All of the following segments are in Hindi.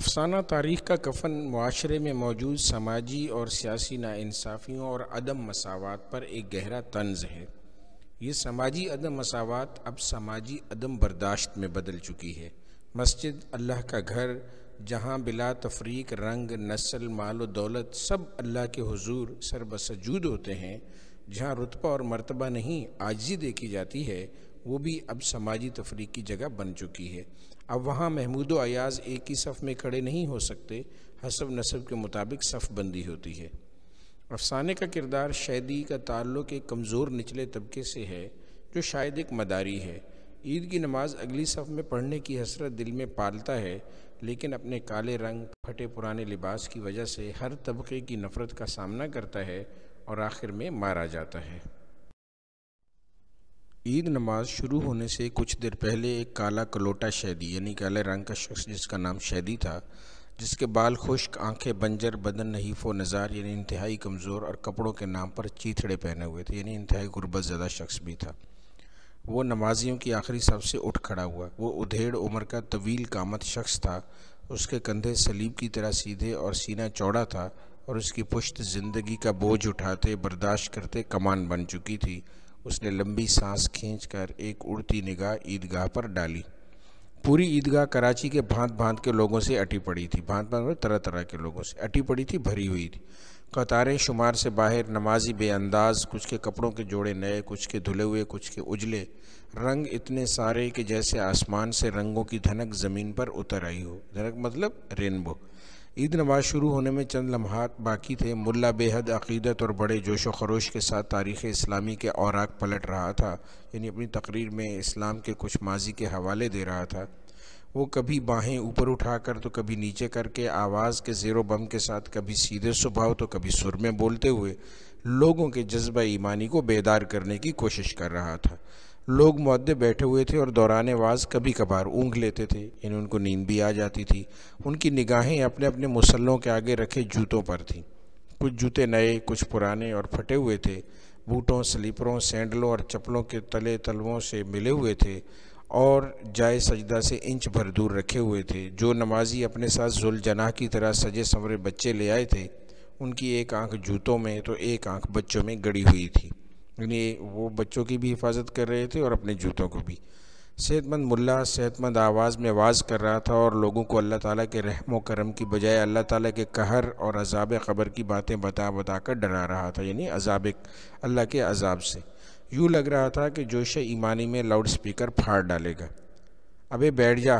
अफसाना तारीख़ का कफन माशरे में मौजूद समाजी और सियासी नासाफ़ियों और अदम मसावत पर एक गहरा तंज है ये समाजी अदम मसावत अब समाजी अदम बर्दाश्त में बदल चुकी है मस्जिद अल्लाह का घर जहाँ बिला तफरीक रंग नस्ल माल दौलत सब अल्लाह के हजूर सरबसजूद होते हैं जहाँ रुतबा और मरतबा नहीं आजी देखी जाती है वो भी अब समाजी तफरीक की जगह बन चुकी है अब वहाँ महमूद अयाज एक ही सफ़ में खड़े नहीं हो सकते हसब नसब के मुताबिक सफ़ बंदी होती है अफसाने का किरदार शैदी का ताल्लुक एक कमज़ोर निचले तबके से है जो शायद एक मदारी है ईद की नमाज अगली सफ़ में पढ़ने की हसरत दिल में पालता है लेकिन अपने काले रंग फटे पुराने लिबास की वजह से हर तबके की नफ़रत का सामना करता है और आखिर में मारा जाता है ईद नमाज शुरू होने से कुछ देर पहले एक काला कलोटा शहदी यानी काले रंग का शख्स जिसका नाम शहदी था जिसके बाल खुश्क आंखें बंजर बदन नहीफ व नज़ार यानी इंतहाई कमज़ोर और कपड़ों के नाम पर चीथड़े पहने हुए थे यानी इंतहाई गुर्बत ज़्यादा शख्स भी था वो नमाजियों की आखिरी सब से उठ खड़ा हुआ वो उधेड़ उम्र का तवील कामत शख्स था उसके कंधे सलीब की तरह सीधे और सीना चौड़ा था और उसकी पुश्त ज़िंदगी का बोझ उठाते बर्दाश्त करते कमान बन चुकी थी उसने लंबी सांस खींचकर एक उड़ती निगाह ईदगाह पर डाली पूरी ईदगाह कराची के भांत भांत के लोगों से अटी पड़ी थी भांत भांत तरह तरह के लोगों से अटी पड़ी थी भरी हुई थी कतारें शुमार से बाहर नमाजी बेअंदाज कुछ के कपड़ों के जोड़े नए कुछ के धुले हुए कुछ के उजले रंग इतने सारे कि जैसे आसमान से रंगों की धनक ज़मीन पर उतर आई हो धनक मतलब रेनबो ईद नमाज शुरू होने में चंद लम्हात बाकी थे मुल्ला बेहद अकीदत और बड़े जोश व खरोश के साथ तारीख़ इस्लामी के औराक पलट रहा था यानी अपनी तकरीर में इस्लाम के कुछ माजी के हवाले दे रहा था वो कभी बाहें ऊपर उठाकर तो कभी नीचे करके आवाज़ के ज़ेरो बम के साथ कभी सीधे सुबह तो कभी सुर में बोलते हुए लोगों के जज्बा ईमानी को बेदार करने की कोशिश कर रहा था लोग मुद्दे बैठे हुए थे और दौरान वाज कभी कभार ऊँघ लेते थे इन्हें उनको नींद भी आ जाती थी उनकी निगाहें अपने अपने मुसल्लों के आगे रखे जूतों पर थीं कुछ जूते नए कुछ पुराने और फटे हुए थे बूटों स्लीपरों सैंडलों और चप्पलों के तले तलवों से मिले हुए थे और जाए सजदा से इंच भर दूर रखे हुए थे जो नमाजी अपने साथ जनाह की तरह सजे संवरे बच्चे ले आए थे उनकी एक आंख जूतों में तो एक आंख बच्चों में गड़ी हुई थी यानी वो बच्चों की भी हिफाजत कर रहे थे और अपने जूतों को भी सेहतमंद मुल्ला सेहतमंद आवाज़ में आवाज़ कर रहा था और लोगों को अल्लाह ताला के रहम करम की बजाय अल्लाह ताला के कहर और अजाब ख़बर की बातें बता बता कर डरा रहा था यानी अजाब अल्लाह के अजाब से यूँ लग रहा था कि जोश ईमानी में लाउड स्पीकर फाड़ डालेगा अबे बैठ जा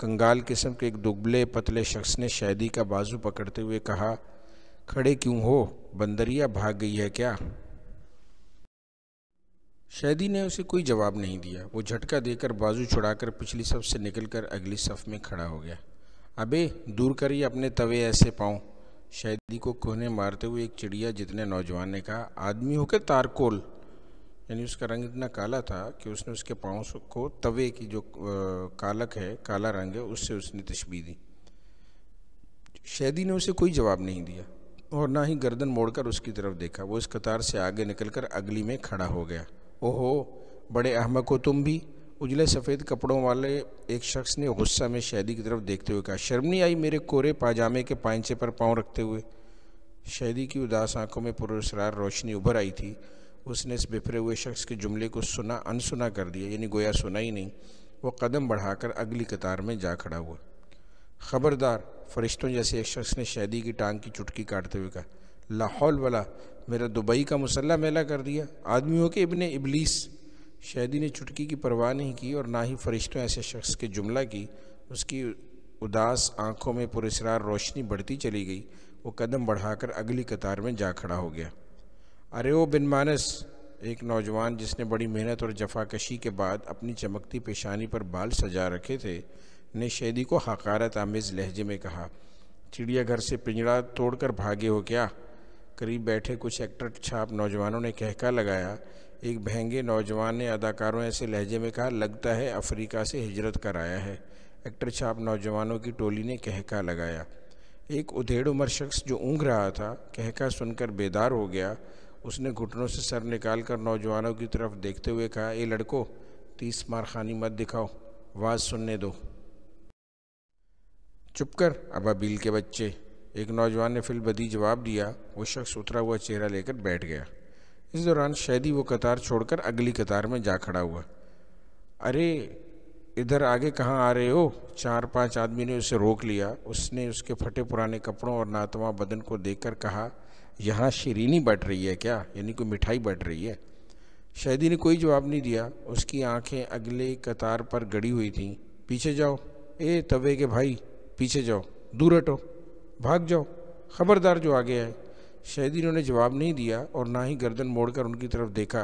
कंगाल किस्म के एक दुबले पतले शख्स ने शायदी का बाजू पकड़ते हुए कहा खड़े क्यों हो बंदरिया भाग गई है क्या शैदी ने उसे कोई जवाब नहीं दिया वो झटका देकर बाजू छुड़ाकर पिछली सफ से निकलकर अगली सफ में खड़ा हो गया अबे दूर करिए अपने तवे ऐसे पाँव शैदी को कोहने मारते हुए एक चिड़िया जितने नौजवान ने कहा आदमी होकर तारकोल यानी उसका रंग इतना काला था कि उसने उसके पाँव को तवे की जो कालक है काला रंग है उससे उसने तशबी दी शैदी ने उसे कोई जवाब नहीं दिया और ना ही गर्दन मोड़कर उसकी तरफ देखा वो इस कतार से आगे निकलकर अगली में खड़ा हो गया ओहो बड़े अहमक हो तुम भी उजले सफ़ेद कपड़ों वाले एक शख्स ने गुस्सा में शहदी की तरफ देखते हुए कहा शर्म नहीं आई मेरे कोरे पाजामे के पाइचे पर पाँव रखते हुए शहदी की उदास आंखों में पुरस्ार रोशनी उभर आई थी उसने इस बिफरे हुए शख्स के जुमले को सुना अनसुना कर दिया यानी गोया सुना ही नहीं वो कदम बढ़ाकर अगली कतार में जा खड़ा हुआ खबरदार फरिश्तों जैसे एक शख्स ने शहदी की टांग की चुटकी काटते हुए कहा लाहौल वाला मेरा दुबई का मुसल्ला मेला कर दिया आदमी हो के इबन इबलीस शहदी ने चुटकी की परवाह नहीं की और ना ही फरिश्तों ऐसे शख्स के जुमला की उसकी उदास आंखों में पुरेसरार रोशनी बढ़ती चली गई वो कदम बढ़ाकर अगली कतार में जा खड़ा हो गया अरे ओ बिन मानस एक नौजवान जिसने बड़ी मेहनत और जफाकशी के बाद अपनी चमकती पेशानी पर बाल सजा रखे थे ने शहदी को हकारत आमेज़ लहजे में कहा चिड़ियाघर से पिंजड़ा तोड़कर भागे हो क्या करीब बैठे कुछ एक्टर छाप नौजवानों ने कहका लगाया एक बहंगे नौजवान ने अदाकारों ऐसे लहजे में कहा लगता है अफ्रीका से हिजरत कर आया है एक्टर छाप नौजवानों की टोली ने कहका लगाया एक उधेड़ उम्र शख्स जो ऊँघ रहा था कहका सुनकर बेदार हो गया उसने घुटनों से सर निकाल कर नौजवानों की तरफ देखते हुए कहा ए लड़को तीस मार खानी मत दिखाओ आवाज़ सुनने दो चुप कर अबाबील के बच्चे एक नौजवान ने फिल बदी जवाब दिया वो शख्स उतरा हुआ चेहरा लेकर बैठ गया इस दौरान शैदी वो कतार छोड़कर अगली कतार में जा खड़ा हुआ अरे इधर आगे कहाँ आ रहे हो चार पांच आदमी ने उसे रोक लिया उसने उसके फटे पुराने कपड़ों और नातवा बदन को देखकर कहा यहाँ शरीनी बट रही है क्या यानी कोई मिठाई बट रही है शहदी ने कोई जवाब नहीं दिया उसकी आंखें अगले कतार पर गड़ी हुई थीं पीछे जाओ ए तवे के भाई पीछे जाओ दूर हटो भाग जाओ खबरदार जो आगे आए शायद इन्होंने जवाब नहीं दिया और ना ही गर्दन मोड़कर उनकी तरफ देखा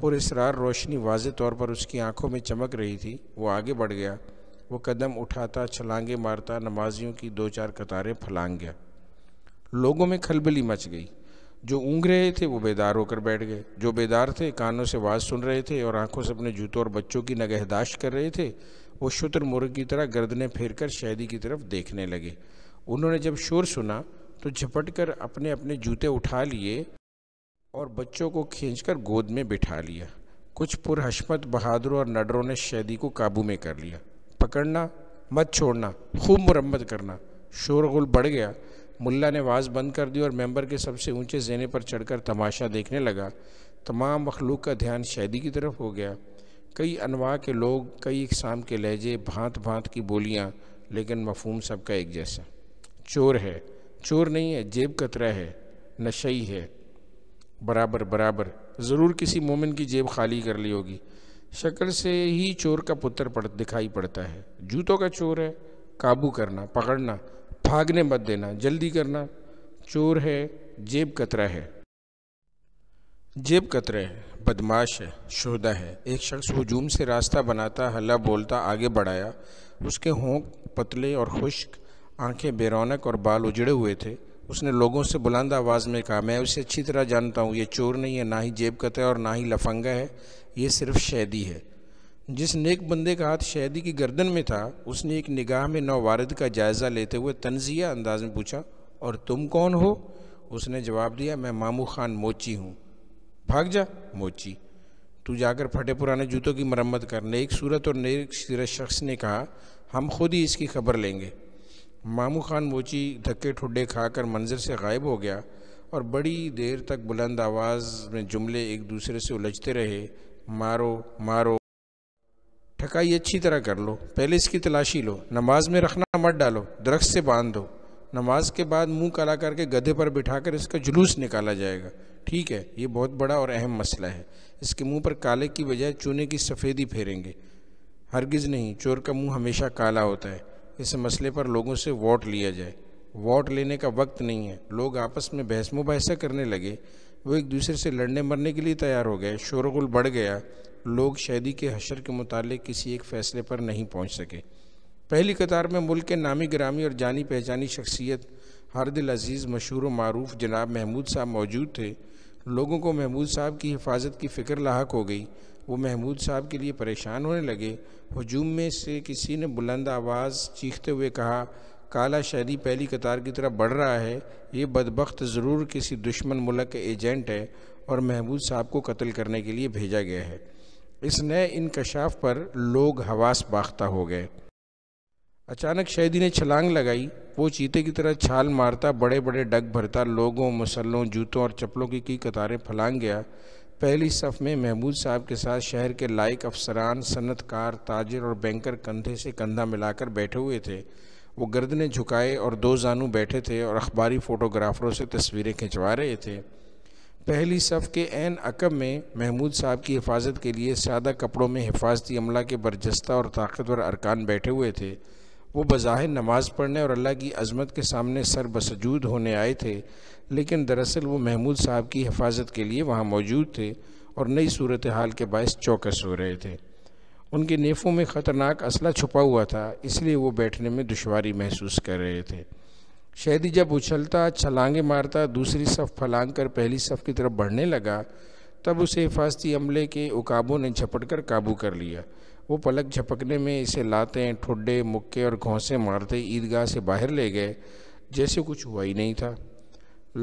पुरेसरार रोशनी वाज तौर पर उसकी आंखों में चमक रही थी वो आगे बढ़ गया वो कदम उठाता छलांगे मारता नमाजियों की दो चार कतारें फलांग गया लोगों में खलबली मच गई जो ऊँग रहे थे वो बेदार होकर बैठ गए जो बेदार थे कानों से आवाज़ सुन रहे थे और आंखों से अपने जूतों और बच्चों की नगहदाश्त कर रहे थे वो शुतर मुर्ग की तरह गर्दने फेर कर शहदी की तरफ देखने लगे उन्होंने जब शोर सुना तो झपट कर अपने अपने जूते उठा लिए और बच्चों को खींचकर गोद में बिठा लिया कुछ पुरहशमत बहादुरों और नडरों ने शैदी को काबू में कर लिया पकड़ना मत छोड़ना खूब मुरम्मत करना शोरगुल बढ़ गया मुल्ला ने आवाज़ बंद कर दी और मेंबर के सबसे ऊंचे जेने पर चढ़कर तमाशा देखने लगा तमाम मखलूक का ध्यान शैदी की तरफ हो गया कई अनवा के लोग कई इकसाम के लहजे भांत भांत की बोलियाँ लेकिन मफहम सबका एक जैसा चोर है चोर नहीं है जेब कतरा है नशई है बराबर बराबर ज़रूर किसी मोमिन की जेब खाली कर ली होगी शक्ल से ही चोर का पुत्र पड़ दिखाई पड़ता है जूतों का चोर है काबू करना पकड़ना भागने मत देना जल्दी करना चोर है जेब कतरा है जेब कतरा है बदमाश है शोदा है एक शख्स हजूम से रास्ता बनाता हल्ला बोलता आगे बढ़ाया उसके होंक पतले और खुश्क आंखें बेरौनक और बाल उजड़े हुए थे उसने लोगों से बुलंद आवाज़ में कहा मैं उसे अच्छी तरह जानता हूँ ये चोर नहीं है ना ही जेब है और ना ही लफंगा है ये सिर्फ शैदी है जिस नेक बंदे का हाथ शैदी की गर्दन में था उसने एक निगाह में नौवारद का जायज़ा लेते हुए तनजिया अंदाज में पूछा और तुम कौन हो उसने जवाब दिया मैं मामू खान मोची हूँ भाग जा मोची तू जाकर फटे पुराने जूतों की मरम्मत कर नेक सूरत और नेक सीरत शख्स ने कहा हम खुद ही इसकी खबर लेंगे मामू खान मोची धक्के ठुड्डे खाकर मंजर से गायब हो गया और बड़ी देर तक बुलंद आवाज़ में जुमले एक दूसरे से उलझते रहे मारो मारो ठकाई अच्छी तरह कर लो पहले इसकी तलाशी लो नमाज में रखना मत डालो दरख्त से बांध दो नमाज के बाद मुंह काला करके गधे पर बिठाकर इसका जुलूस निकाला जाएगा ठीक है ये बहुत बड़ा और अहम मसला है इसके मुंह पर काले की बजाय चूने की सफ़ेदी फेरेंगे हरगिज़ नहीं चोर का मुंह हमेशा काला होता है इस मसले पर लोगों से वोट लिया जाए वोट लेने का वक्त नहीं है लोग आपस में बहस मुबहसा करने लगे वो एक दूसरे से लड़ने मरने के लिए तैयार हो गए शोरगुल बढ़ गया लोग शहदी के हशर के मुतालिक किसी एक फ़ैसले पर नहीं पहुंच सके पहली कतार में मुल्क के नामी ग्रामी और जानी पहचानी शख्सियत हरदिल अजीज़ मशहूर मरूफ जनाब महमूद साहब मौजूद थे लोगों को महमूद साहब की हिफाजत की फ़िक्र लाक हो गई वो महमूद साहब के लिए परेशान होने लगे हजूम में से किसी ने बुलंद आवाज़ चीखते हुए कहा काला शहरी पहली कतार की तरह बढ़ रहा है ये बदबخت ज़रूर किसी दुश्मन मुलक के एजेंट है और महमूद साहब को कत्ल करने के लिए भेजा गया है इस नए इनकशाफ पर लोग हवास बाख्ता हो गए अचानक शहदी ने छलांग लगाई वो चीते की तरह छाल मारता बड़े बड़े डग भरता लोगों मसलों जूतों और चप्पलों की की कतारें फलांग गया पहली सफ में महमूद साहब के साथ शहर के लायक अफसरान सनतकार ताजर और बैंकर कंधे से कंधा मिलाकर बैठे हुए थे वो गर्दने झुकाए और दो जानू बैठे थे और अखबारी फ़ोटोग्राफ़रों से तस्वीरें खिंचवा रहे थे पहली सफ़ के एन अकब में महमूद साहब की हिफाजत के लिए सादा कपड़ों में हिफाजती अमला के बर्जस्ता और ताकतवर अरकान बैठे हुए थे वो बज़ाहिर नमाज़ पढ़ने और अल्लाह की अजमत के सामने सर बसजूद होने आए थे लेकिन दरअसल वो महमूद साहब की हिफाजत के लिए वहाँ मौजूद थे और नई सूरत हाल के बायस चौकस हो रहे थे उनके नेफों में ख़तरनाक असला छुपा हुआ था इसलिए वो बैठने में दुशारी महसूस कर रहे थे शहदी जब उछलता छलांगे मारता दूसरी सफ़ फलांग कर पहली सफ़ की तरफ बढ़ने लगा तब उसे हिफाजती अमले के उकाबों ने झपट कर काबू कर लिया वो पलक झपकने में इसे लाते ठुड्डे मुक्के और घोंसे मारते ईदगाह से बाहर ले गए जैसे कुछ हुआ ही नहीं था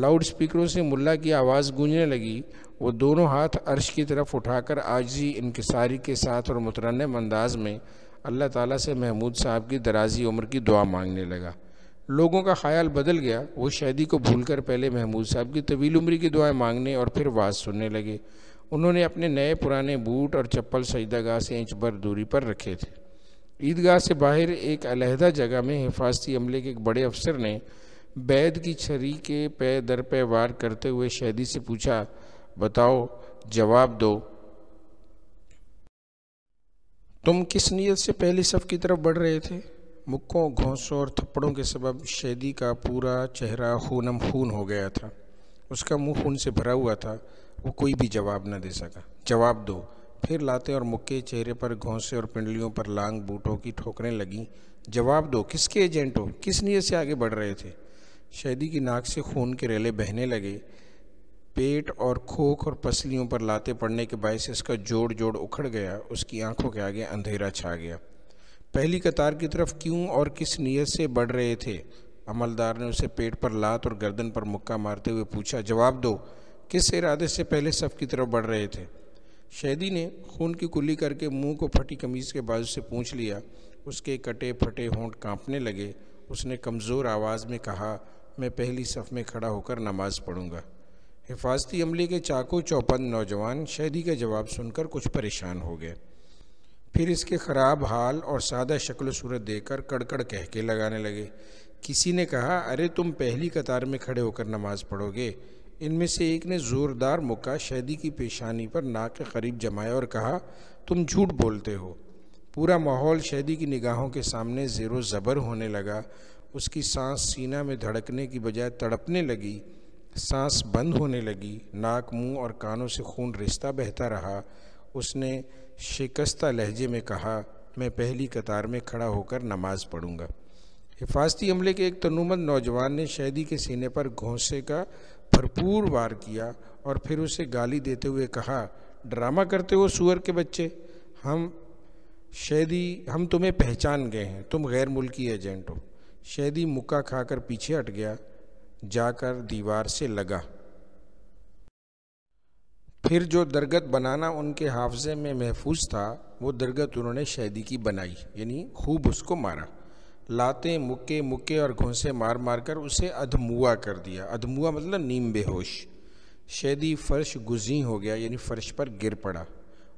लाउड स्पीकरों से मुल्ला की आवाज़ गूंजने लगी वो दोनों हाथ अर्श की तरफ उठाकर आजी इनकसारी के साथ और मुतरनम अंदाज में अल्लाह ताला से महमूद साहब की दराजी उम्र की दुआ मांगने लगा लोगों का ख्याल बदल गया वो शादी को भूलकर पहले महमूद साहब की तवील उम्र की दुआएं मांगने और फिर वाज सुनने लगे उन्होंने अपने नए पुराने बूट और चप्पल सजदागाह से इंच भर दूरी पर रखे थे ईदगाह से बाहर एक अलहदा जगह में हिफाजती अमले के एक बड़े अफसर ने बैद की छरी के पै दर पे वार करते हुए शहदी से पूछा बताओ जवाब दो तुम किस नीयत से पहली सफ की तरफ बढ़ रहे थे मुक्कों घोंसों और थप्पड़ों के सबब शहदी का पूरा चेहरा खूनम खून हो गया था उसका मुंह खून से भरा हुआ था वो कोई भी जवाब न दे सका जवाब दो फिर लाते और मुक्के चेहरे पर घोंसे और पिंडलियों पर लांग बूटों की ठोकरें लगीं जवाब दो किसके एजेंट हो किस नीयत से आगे बढ़ रहे थे शहदी की नाक से खून के रेले बहने लगे पेट और खोख और पसलियों पर लाते पड़ने के बायस इसका जोड़ जोड़ उखड़ गया उसकी आंखों के आगे अंधेरा छा गया पहली कतार की तरफ क्यों और किस नीयत से बढ़ रहे थे अमलदार ने उसे पेट पर लात और गर्दन पर मुक्का मारते हुए पूछा जवाब दो किस इरादे से पहले सब की तरफ बढ़ रहे थे शहदी ने खून की कुली करके मुंह को फटी कमीज़ के बाजू से पूछ लिया उसके कटे फटे होंठ कांपने लगे उसने कमज़ोर आवाज़ में कहा मैं पहली सफ़ में खड़ा होकर नमाज़ पढ़ूंगा हिफाजती अमले के चाकू चौपन नौजवान शहदी का जवाब सुनकर कुछ परेशान हो गए फिर इसके ख़राब हाल और सादा शक्ल सूरत देकर कड़कड़ कह के लगाने लगे किसी ने कहा अरे तुम पहली कतार में खड़े होकर नमाज़ पढ़ोगे इनमें से एक ने ज़ोरदार मुक्का शहदी की पेशानी पर नाक के करीब जमाया और कहा तुम झूठ बोलते हो पूरा माहौल शहदी की निगाहों के सामने ज़ेरो ज़बर होने लगा उसकी सांस सीना में धड़कने की बजाय तड़पने लगी सांस बंद होने लगी नाक मुंह और कानों से खून रिश्ता बहता रहा उसने शिकस्ता लहजे में कहा मैं पहली कतार में खड़ा होकर नमाज पढ़ूंगा हिफाजती हमले के एक तनुमंद नौजवान ने शहदी के सीने पर घोंसे का भरपूर वार किया और फिर उसे गाली देते हुए कहा ड्रामा करते हो सुअर के बच्चे हम शहदी हम तुम्हें पहचान गए हैं तुम गैर मुल्की एजेंट हो शहदी मुक्का खाकर पीछे हट गया जाकर दीवार से लगा फिर जो दरगत बनाना उनके हाफजे में महफूज था वो दरगत उन्होंने शहदी की बनाई यानी खूब उसको मारा लाते मुक्के मुक्के और घोंसे मार मार कर उसे अधमुआ कर दिया अधमुआ मतलब नीम बेहोश शहदी फर्श गुजी हो गया यानी फर्श पर गिर पड़ा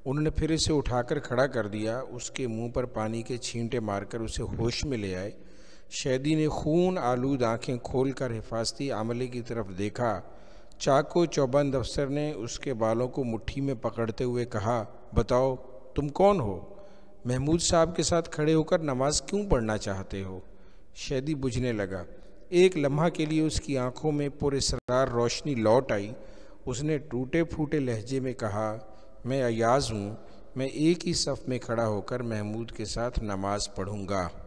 उन्होंने फिर इसे उठाकर खड़ा कर दिया उसके मुंह पर पानी के छींटे मारकर उसे होश में ले आए शहदी ने खून आलूद आंखें खोल कर हिफाजती आमले की तरफ देखा चाको चौबंद अफसर ने उसके बालों को मुट्ठी में पकड़ते हुए कहा बताओ तुम कौन हो महमूद साहब के साथ खड़े होकर नमाज क्यों पढ़ना चाहते हो शैदी बुझने लगा एक लम्हा के लिए उसकी आंखों में सरार रोशनी लौट आई उसने टूटे फूटे लहजे में कहा मैं अयाज हूँ मैं एक ही सफ़ में खड़ा होकर महमूद के साथ नमाज़ पढ़ूँगा